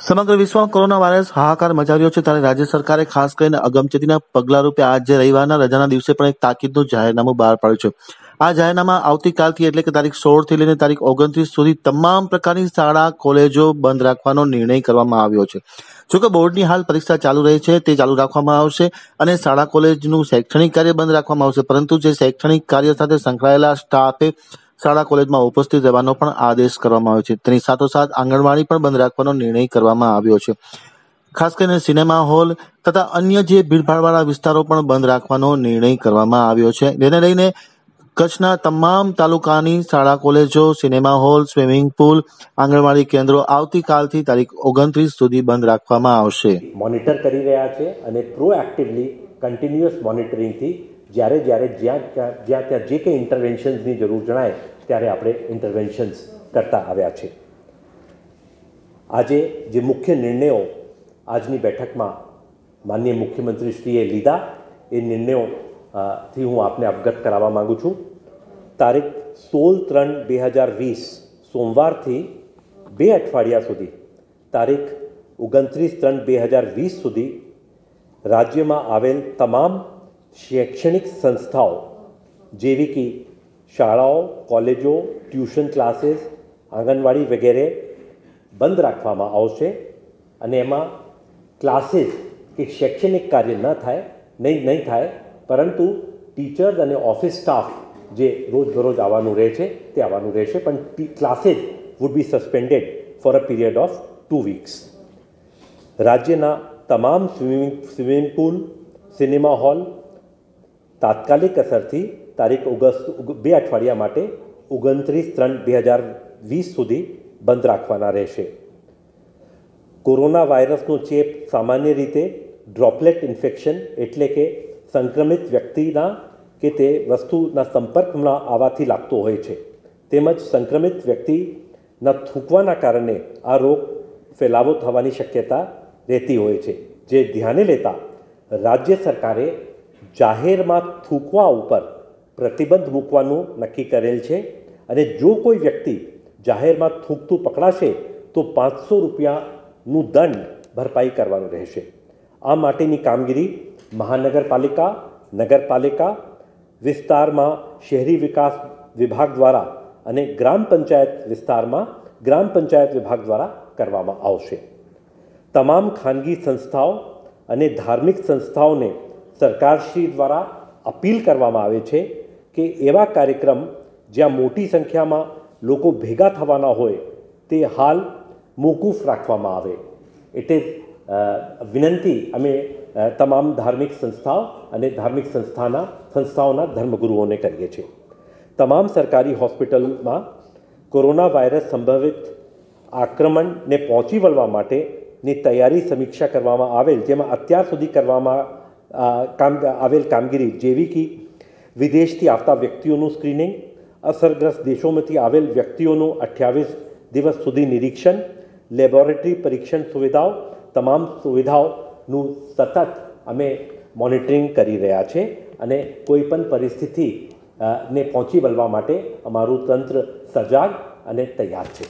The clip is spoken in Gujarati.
સમગ્ર વિશ્વમાં કોરોના વાયરસ હાહાકાર મચાવ્યો છે ત્યારે રાજ્ય સરકારે ખાસ કરીને અગમચેતીના પગલા રૂપે આજે રવિવારના રજાના દિવસે પણ એક તાકીદનું જાહેરનામું બહાર પાડ્યું છે આ જાહેરનામાં આવતીકાલથી એટલે કે તારીખ સોળથી લઈને તારીખ ઓગણત્રીસ સુધી તમામ પ્રકારની શાળા કોલેજો બંધ રાખવાનો નિર્ણય કરવામાં આવ્યો છે જોકે બોર્ડની હાલ પરીક્ષા ચાલુ રહી છે તે ચાલુ રાખવામાં આવશે અને શાળા કોલેજનું શૈક્ષણિક કાર્ય બંધ રાખવામાં આવશે પરંતુ જે શૈક્ષણિક કાર્ય સાથે સંકળાયેલા સ્ટાફે શાળા કોલેજમાં ઉપસ્થિત રહેવાનો પણ આદેશ કરવામાં આવ્યો છે તેની સાથોસાથ આંગણવાડી પણ બંધ રાખવાનો નિર્ણય કરવામાં આવ્યો છે ખાસ કરીને સિનેમા હોલ તથા અન્ય જે ભીડભાડવાળા વિસ્તારો પણ બંધ રાખવાનો નિર્ણય કરવામાં આવ્યો છે જેને લઈને કચ્છના તમામ તાલુકાની શાળા કોલેજો cinema hall swimming pool anganwadi કેન્દ્રો આવતીકાલથી તારીખ ઓગણત્રીસ સુધી બંધ રાખવામાં આવશે મોનિટર કરી રહ્યા છે અને પ્રોએક્ટિવલી કન્ટિન્યુઅસ મોનિટરિંગથી જ્યારે જ્યારે જ્યાં જ્યાં ત્યાં જે કંઈ ઇન્ટરવેન્શન્સની જરૂર જણાય ત્યારે આપણે ઇન્ટરવેન્શન્સ કરતા આવ્યા છે આજે જે મુખ્ય નિર્ણયો આજની બેઠકમાં માનનીય મુખ્યમંત્રીશ્રીએ લીધા એ નિર્ણયો થી હું આપને અવગત કરાવવા માગું છું તારીખ સોળ ત્રણ બે હજાર વીસ સોમવારથી બે અઠવાડિયા સુધી તારીખ ઓગણત્રીસ ત્રણ બે હજાર વીસ સુધી રાજ્યમાં આવેલ તમામ શૈક્ષણિક સંસ્થાઓ જેવી કે શાળાઓ કોલેજો ટ્યુશન ક્લાસીસ આંગણવાડી વગેરે બંધ રાખવામાં આવશે અને એમાં ક્લાસીસ કે શૈક્ષણિક કાર્ય ન થાય નહીં નહીં થાય પરંતુ ટીચર્સ અને ઓફિસ સ્ટાફ જે રોજબરોજ આવવાનું રહે છે તે આવવાનું રહેશે પણ classes would be suspended for a period of two weeks રાજ્યના તમામ swimming swimming pool cinema hall તાત્કાલિક અસરથી તારીખ ઓગસ્ટ બે અઠવાડિયા માટે ઓગણત્રીસ ત્રણ બે હજાર વીસ સુધી બંધ રાખવાના રહેશે કોરોના વાયરસનો ચેપ સામાન્ય રીતે ડ્રોપલેટ ઇન્ફેક્શન એટલે કે સંક્રમિત વ્યક્તિના કે તે વસ્તુના સંપર્કમાં આવવાથી લાગતો હોય છે તેમજ સંક્રમિત વ્યક્તિના થૂંકવાના કારણે આ રોગ ફેલાવો થવાની શક્યતા રહેતી હોય છે જે ધ્યાને લેતા રાજ્ય સરકારે જાહેરમાં થૂંકવા ઉપર પ્રતિબંધ મૂકવાનું નક્કી કરેલ છે અને જો કોઈ વ્યક્તિ જાહેરમાં થૂંકતું પકડાશે તો પાંચસો રૂપિયાનું દંડ ભરપાઈ કરવાનું રહેશે આ માટેની કામગીરી મહાનગરપાલિકા નગરપાલિકા વિસ્તારમાં શહેરી વિકાસ વિભાગ દ્વારા અને ગ્રામ પંચાયત વિસ્તારમાં ગ્રામ પંચાયત વિભાગ દ્વારા કરવામાં આવશે તમામ ખાનગી સંસ્થાઓ અને ધાર્મિક સંસ્થાઓને સરકારશ્રી દ્વારા અપીલ કરવામાં આવે છે કે એવા કાર્યક્રમ જ્યાં મોટી સંખ્યામાં લોકો ભેગા થવાના હોય તે હાલ મોકૂફ રાખવામાં આવે એટલે વિનંતી અમે તમામ ધાર્મિક સંસ્થાઓ અને ધાર્મિક સંસ્થાના સંસ્થાઓના ધર્મગુરુઓને કરીએ છીએ તમામ સરકારી હોસ્પિટલમાં કોરોના વાયરસ સંભવિત આક્રમણને પહોંચી વળવા માટેની તૈયારી સમીક્ષા કરવામાં આવેલ જેમાં અત્યાર સુધી કરવામાં કામ આવેલ કામગીરી જેવી કે વિદેશથી આવતા વ્યક્તિઓનું સ્ક્રીનિંગ અસરગ્રસ્ત દેશોમાંથી આવેલ વ્યક્તિઓનું અઠ્યાવીસ દિવસ સુધી નિરીક્ષણ લેબોરેટરી પરીક્ષણ સુવિધાઓ તમામ સુવિધાઓનું સતત અમે મોનિટરિંગ કરી રહ્યા છે અને કોઈ પણ પરિસ્થિતિ ને પહોંચી વળવા માટે અમારું તંત્ર સજાગ અને તૈયાર છે